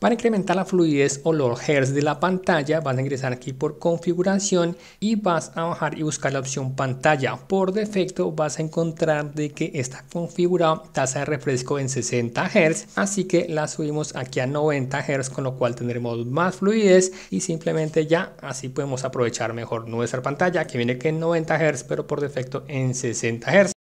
Para incrementar la fluidez o los hertz de la pantalla vas a ingresar aquí por configuración y vas a bajar y buscar la opción pantalla. Por defecto vas a encontrar de que está configurado tasa de refresco en 60 Hz, así que la subimos aquí a 90 Hz con lo cual tendremos más fluidez y simplemente ya así podemos aprovechar mejor nuestra pantalla que viene que en 90 Hz pero por defecto en 60 Hz.